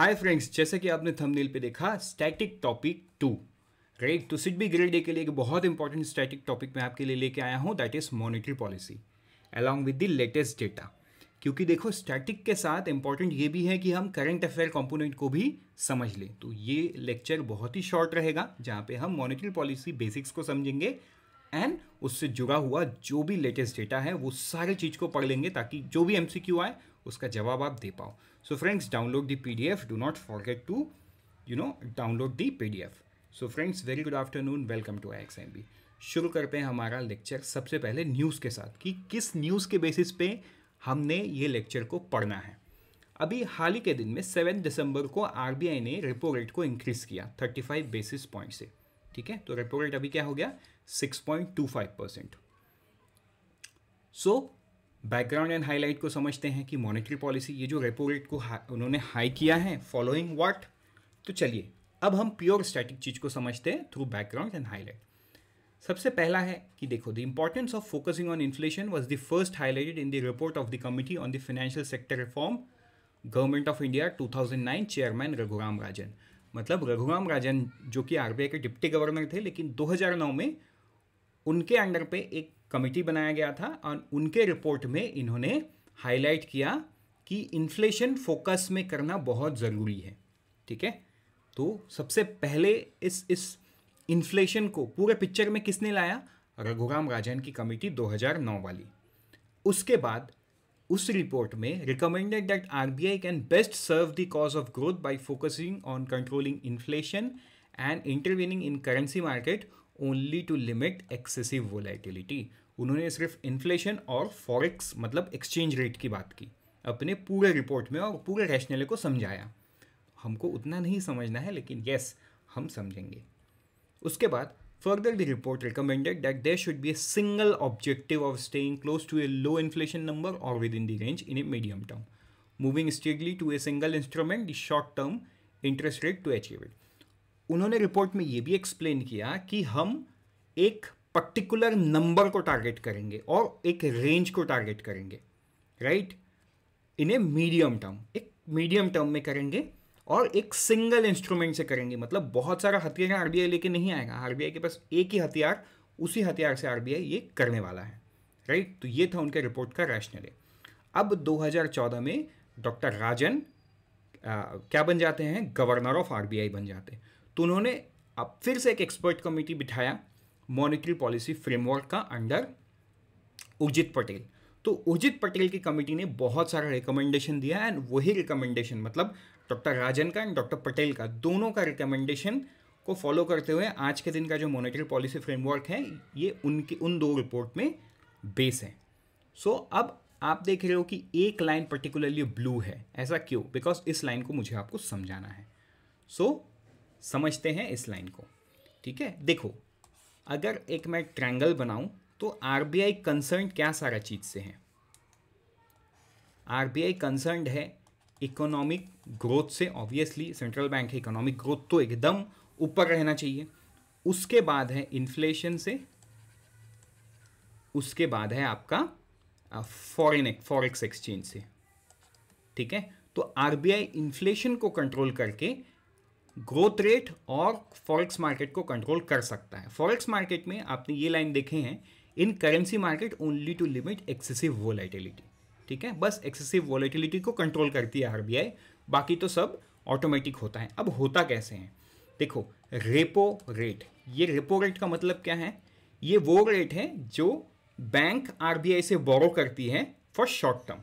hi friends जैसे कि आपने थंबनेल पे देखा स्टैटिक टॉपिक टू राइट तो सिट बी ग्रेड डे के लिए एक बहुत इंपॉर्टेंट स्टैटिक टॉपिक मैं आपके लिए लेके आया हूँ that is monetary policy along with the latest data क्योंकि देखो स्टैटिक के साथ इंपॉर्टेंट ये भी है कि हम करंट अफेयर कॉम्पोनेंट को भी समझ लें तो ये लेक्चर बहुत ही शॉर्ट रहेगा जहाँ पे हम मॉनिटरी पॉलिसी बेसिक्स को समझेंगे एंड उससे जुड़ा हुआ जो भी लेटेस्ट डेटा है वो सारी चीज़ को पढ़ लेंगे ताकि जो भी एम आए उसका जवाब आप दे पाओ so friends download the P D F do not forget to you know download the P D F so friends very good afternoon welcome to I X M B शुरू करते हैं हमारा लेक्चर सबसे पहले न्यूज़ के साथ कि किस न्यूज़ के बेसिस पे हमने ये लेक्चर को पढ़ना है अभी हाल ही के दिन में सेवन दिसंबर को आई ने रेपो रेट को इंक्रीज़ किया थर्टी फाइव बेसिस पॉइंट से ठीक है तो रेपो रेट अभी क्या हो गया six point two five percent so background and highlight को समझते हैं कि मॉनेटरी पॉलिसी ये जो रेपो रेट को उन्होंने हाई किया है फॉलोइंग व्हाट तो चलिए अब हम प्योर स्टैटिक चीज़ को समझते हैं थ्रू बैकग्राउंड एंड हाईलाइट सबसे पहला है कि देखो the importance of focusing on inflation was the first highlighted in the report of the committee on the financial sector reform government of India 2009 chairman Raghuram Rajan मतलब रघुराम राजन जो कि आरबीआई के डिप्टी गवर्नर थे लेकिन 2009 में उनके अंडर पे एक कमेटी बनाया गया था और उनके रिपोर्ट में इन्होंने हाईलाइट किया कि इन्फ्लेशन फोकस में करना बहुत ज़रूरी है ठीक है तो सबसे पहले इस इस इन्फ्लेशन को पूरे पिक्चर में किसने लाया रघुराम राजन की कमेटी 2009 वाली उसके बाद उस रिपोर्ट में recommended that I can best serve the cause of growth by focusing on controlling inflation and intervening in currency market only to limit excessive volatility उन्होंने सिर्फ इन्फ्लेशन और फॉरेक्स मतलब एक्सचेंज रेट की बात की अपने पूरे रिपोर्ट में और पूरे रैशनल को समझाया हमको उतना नहीं समझना है लेकिन यस हम समझेंगे उसके बाद further the report recommended that there should be a single objective of staying close to a low inflation number और within the range in a medium term moving steadily to a single instrument the short term interest rate to achieve it उन्होंने report में ये भी explain किया कि हम एक particular number को टारगेट करेंगे और एक रेंज को टारगेट करेंगे right in a medium term एक मीडियम टर्म में करेंगे और एक सिंगल इंस्ट्रूमेंट से करेंगे मतलब बहुत सारा हथियार आरबीआई लेके नहीं आएगा आरबीआई के पास एक ही हथियार उसी हथियार से आरबीआई ये करने वाला है राइट तो ये था उनके रिपोर्ट का रैशनल अब 2014 में डॉक्टर राजन आ, क्या बन जाते हैं गवर्नर ऑफ आरबीआई बन जाते हैं तो उन्होंने अब फिर से एक एक्सपर्ट कमेटी बिठाया मॉनिटरी पॉलिसी फ्रेमवर्क का अंडर उर्जित पटेल तो उर्जित पटेल की कमेटी ने बहुत सारा रिकमेंडेशन दिया एंड वही रिकमेंडेशन मतलब डॉक्टर राजन का एंड डॉक्टर पटेल का दोनों का रिकमेंडेशन को फॉलो करते हुए आज के दिन का जो मॉनिटरी पॉलिसी फ्रेमवर्क है ये उनकी उन दो रिपोर्ट में बेस है सो so, अब आप देख रहे हो कि एक लाइन पर्टिकुलरली ब्लू है ऐसा क्यों बिकॉज इस लाइन को मुझे आपको समझाना है सो so, समझते हैं इस लाइन को ठीक है देखो अगर एक मैं ट्रायंगल बनाऊं तो आरबीआई कंसर्न क्या सारा चीज़ से है आरबीआई कंसर्न है इकोनॉमिक ग्रोथ से ऑब्वियसली सेंट्रल बैंक है इकोनॉमिक ग्रोथ तो एकदम ऊपर रहना चाहिए उसके बाद है इन्फ्लेशन से उसके बाद है आपका फॉरेन फॉरेक्स एक्सचेंज से ठीक है तो आरबीआई इन्फ्लेशन को कंट्रोल करके ग्रोथ रेट और फॉरेक्स मार्केट को कंट्रोल कर सकता है फॉरेक्स मार्केट में आपने ये लाइन देखे हैं in currency market only to limit excessive volatility ठीक है बस एक्सेसिव वोलेटिलिटी को कंट्रोल करती है आरबीआई बाकी तो सब ऑटोमेटिक होता है अब होता कैसे है देखो रेपो रेट ये रेपो रेट का मतलब क्या है ये वो रेट है जो बैंक आरबीआई से बोरो करती है फॉर शॉर्ट टर्म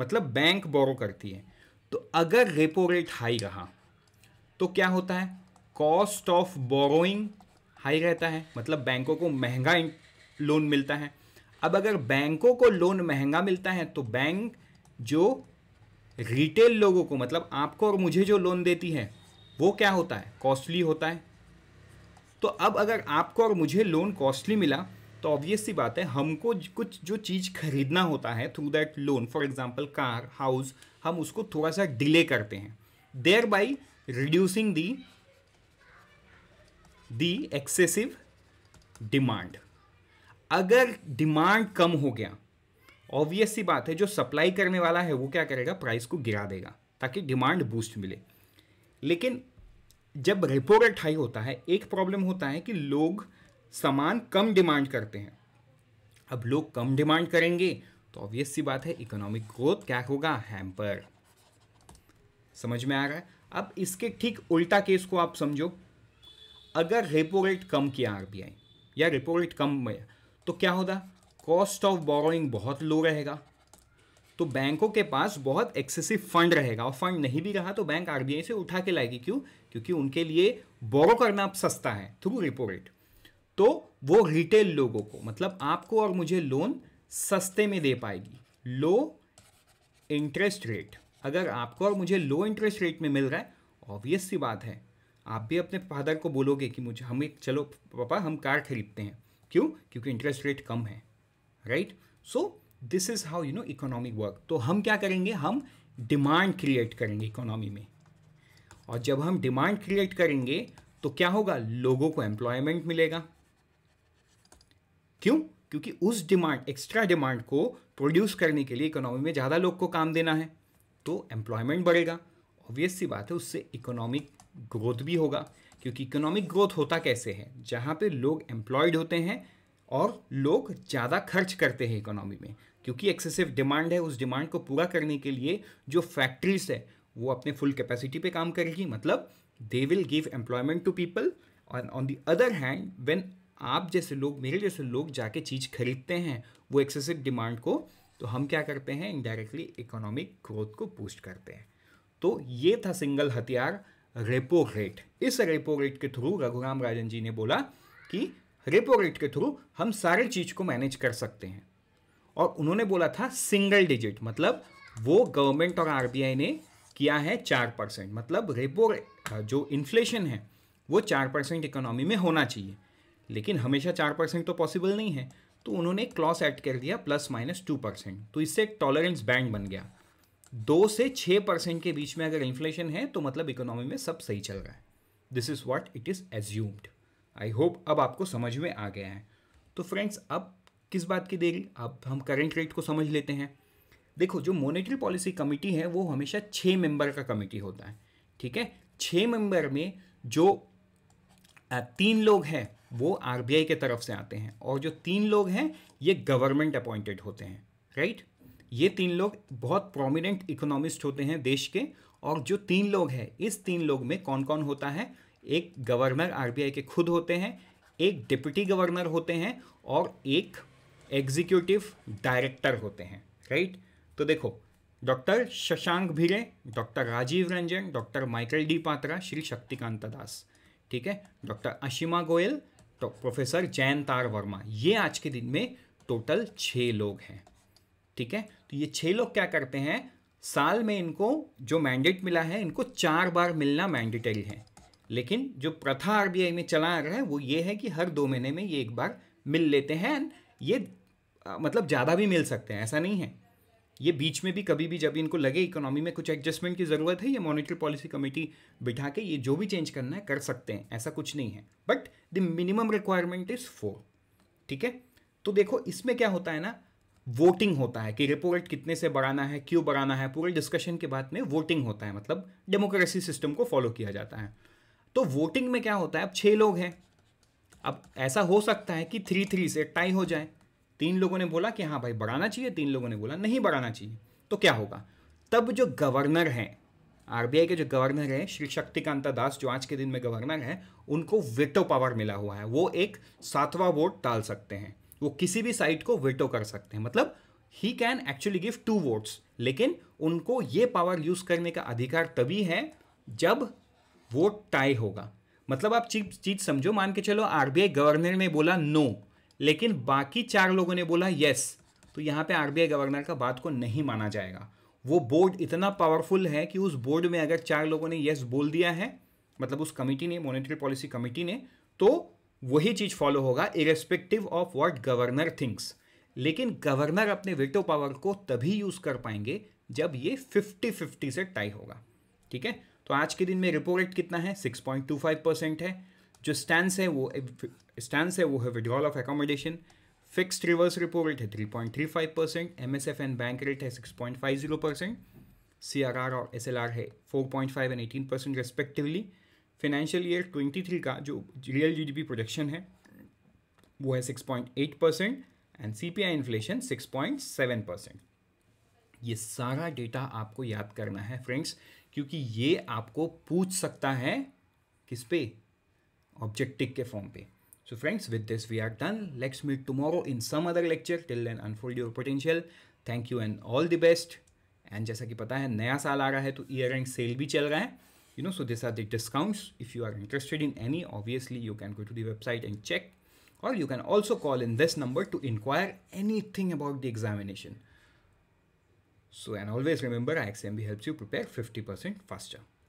मतलब बैंक बोरो करती है तो अगर रेपो रेट हाई रहा तो क्या होता है कॉस्ट ऑफ बोरोइंग हाई रहता है मतलब बैंकों को महंगा लोन मिलता है अब अगर बैंकों को लोन महंगा मिलता है तो बैंक जो रिटेल लोगों को मतलब आपको और मुझे जो लोन देती है वो क्या होता है कॉस्टली होता है तो अब अगर आपको और मुझे लोन कॉस्टली मिला तो ऑब्वियस सी बात है हमको कुछ जो चीज़ खरीदना होता है through that loan for example car house हम उसको थोड़ा सा डिले करते हैं thereby reducing the the excessive demand अगर डिमांड कम हो गया ऑब्वियस सी बात है जो सप्लाई करने वाला है वो क्या करेगा प्राइस को गिरा देगा ताकि डिमांड बूस्ट मिले लेकिन जब रेपो रेट हाई होता है एक प्रॉब्लम होता है कि लोग सामान कम डिमांड करते हैं अब लोग कम डिमांड करेंगे तो ऑब्वियस सी बात है इकोनॉमिक ग्रोथ क्या होगा हैम्पर समझ में आ रहा है अब इसके ठीक उल्टा केस को आप समझो अगर रेपो रेट कम किया आई या रेपो रेट कम में तो क्या होगा कॉस्ट ऑफ बोरोइंग बहुत लो रहेगा तो बैंकों के पास बहुत एक्सेसिव फंड रहेगा और फंड नहीं भी रहा तो बैंक आई से उठा के लाएगी क्यों क्योंकि उनके लिए बोरो करना अब सस्ता है थ्रू रेपो रेट तो वो रिटेल लोगों को मतलब आपको और मुझे लोन सस्ते में दे पाएगी लो इंटरेस्ट रेट अगर आपको और मुझे लो इंटरेस्ट रेट में मिल रहा है ऑब्वियस सी बात है आप भी अपने फादर को बोलोगे कि मुझे हम एक चलो पापा हम कार खरीदते हैं क्यों क्योंकि इंटरेस्ट रेट कम है right so this is how you know economic work तो हम क्या करेंगे हम डिमांड क्रिएट करेंगे इकोनॉमी में और जब हम डिमांड क्रिएट करेंगे तो क्या होगा लोगों को एम्प्लॉयमेंट मिलेगा क्यों क्योंकि उस डिमांड एक्स्ट्रा डिमांड को प्रोड्यूस करने के लिए इकोनॉमी में ज़्यादा लोग को काम देना है तो एम्प्लॉयमेंट बढ़ेगा ऑब्वियस सी बात है उससे इकोनॉमिक ग्रोथ भी होगा क्योंकि इकोनॉमिक ग्रोथ होता कैसे है जहाँ पे लोग एम्प्लॉयड होते हैं और लोग ज़्यादा खर्च करते हैं इकोनॉमी में क्योंकि एक्सेसिव डिमांड है उस डिमांड को पूरा करने के लिए जो फैक्ट्रीज है वो अपने फुल कैपेसिटी पे काम करेगी मतलब they will give employment to people और on the other hand when आप जैसे लोग मेरे जैसे लोग जाके चीज़ खरीदते हैं वो एक्सेसिव डिमांड को तो हम क्या करते हैं इनडायरेक्टली इकोनॉमिक ग्रोथ को बूस्ट करते हैं तो ये था सिंगल हथियार रेपो रेट इस रेपो रेट के थ्रू रघुराम राजन जी ने बोला कि रेपो रेट के थ्रू हम सारे चीज़ को मैनेज कर सकते हैं और उन्होंने बोला था सिंगल डिजिट मतलब वो गवर्नमेंट और आरबीआई ने किया है चार परसेंट मतलब रेपो जो इन्फ्लेशन है वो चार परसेंट इकोनॉमी में होना चाहिए लेकिन हमेशा चार परसेंट तो पॉसिबल नहीं है तो उन्होंने क्लॉस एड कर दिया प्लस माइनस टू परसेंट तो इससे एक टॉलरेंस बैंड बन गया दो से छः परसेंट के बीच में अगर इन्फ्लेशन है तो मतलब इकोनॉमी में सब सही चल रहा है this is what it is assumed I hope अब आपको समझ में आ गया है तो फ्रेंड्स अब किस बात की देरी अब हम करेंट रेट को समझ लेते हैं देखो जो मोनिटरी पॉलिसी कमेटी है वो हमेशा छः मेंबर का कमेटी होता है ठीक है छः मेंबर में जो तीन लोग हैं वो आर के तरफ से आते हैं और जो तीन लोग हैं ये गवर्नमेंट अपॉइंटेड होते हैं राइट ये तीन लोग बहुत प्रोमिनेंट इकोनॉमिस्ट होते हैं देश के और जो तीन लोग हैं इस तीन लोग में कौन कौन होता है एक गवर्नर आर के खुद होते हैं एक डिप्टी गवर्नर होते हैं और एक एग्जीक्यूटिव डायरेक्टर होते हैं राइट तो देखो doctor Shashank Bhide doctor Rajiv Ranjan doctor Michael D Patra Shri Shaktikanta Das ठीक है डॉक्टर अशिमा गोयल तो प्रोफेसर तार वर्मा ये आज के दिन में टोटल छः लोग हैं ठीक है तो ये छः लोग क्या करते हैं साल में इनको जो मैंडेट मिला है इनको चार बार मिलना मैंडेटरी है लेकिन जो प्रथा आरबीआई में चला आ रहा है वो ये है कि हर दो महीने में ये एक बार मिल लेते हैं ये आ, मतलब ज़्यादा भी मिल सकते हैं ऐसा नहीं है ये बीच में भी कभी भी जब इनको लगे इकोनॉमी में कुछ एडजस्टमेंट की ज़रूरत है ये मॉनिटरी पॉलिसी कमेटी बिठा के ये जो भी चेंज करना है कर सकते हैं ऐसा कुछ नहीं है but the minimum requirement is four ठीक है तो देखो इसमें क्या होता है ना वोटिंग होता है कि रिपोर्ट कितने से बढ़ाना है क्यों बढ़ाना है पूरे डिस्कशन के बाद में वोटिंग होता है मतलब डेमोक्रेसी सिस्टम को फॉलो किया जाता है तो वोटिंग में क्या होता है अब छह लोग हैं अब ऐसा हो सकता है कि थ्री थ्री से टाई हो जाए तीन लोगों ने बोला कि हाँ भाई बढ़ाना चाहिए तीन लोगों ने बोला नहीं बढ़ाना चाहिए तो क्या होगा तब जो गवर्नर हैं आरबीआई के जो गवर्नर हैं श्री शक्तिकांता दास जो आज के दिन में गवर्नर हैं उनको वेटो पावर मिला हुआ है वो एक सातवां वोट डाल सकते हैं वो किसी भी साइट को वेटो कर सकते हैं मतलब he can actually give two votes लेकिन उनको ये पावर यूज करने का अधिकार तभी है जब वोट टाई होगा मतलब आप चीज चीज समझो मान के चलो आरबीआई गवर्नर ने बोला नो no, लेकिन बाकी चार लोगों ने बोला यस तो यहाँ पे आरबीआई गवर्नर का बात को नहीं माना जाएगा वो बोर्ड इतना पावरफुल है कि उस बोर्ड में अगर चार लोगों ने यस बोल दिया है मतलब उस कमेटी ने मॉनेटरी पॉलिसी कमेटी ने तो वही चीज़ फॉलो होगा irrespective of what governor thinks लेकिन गवर्नर अपने वेटो पावर को तभी यूज़ कर पाएंगे जब ये 50 50 से टाई होगा ठीक है तो आज के दिन में रिपो रेट कितना है 6.25 परसेंट है जो स्टैंड है वो स्टैंड है वो है withdrawal of accommodation fixed reverse repo rate है five percent M S F and bank rate है six point five zero percent C R R और एस एल आर है four point five and eighteen percent respectively financial year twenty three का जो real G D P production है वो है six point eight percent and C P I inflation six point seven percent ये सारा data आपको याद करना है फ्रेंड्स क्योंकि ये आपको पूछ सकता है किस पे ऑब्जेक्टिव के फॉर्म पे so friends with this we are done let's meet tomorrow in some other lecture till then, unfold your potential thank you and all the best and जैसा कि पता है नया साल आ रहा है तो ईयर एंड सेल भी चल रहा है you know so this are the discounts if you are interested in any obviously you can go to the website and check और you can also call in this number to inquire anything about the examination so and always remember I X M B helps you prepare fifty percent faster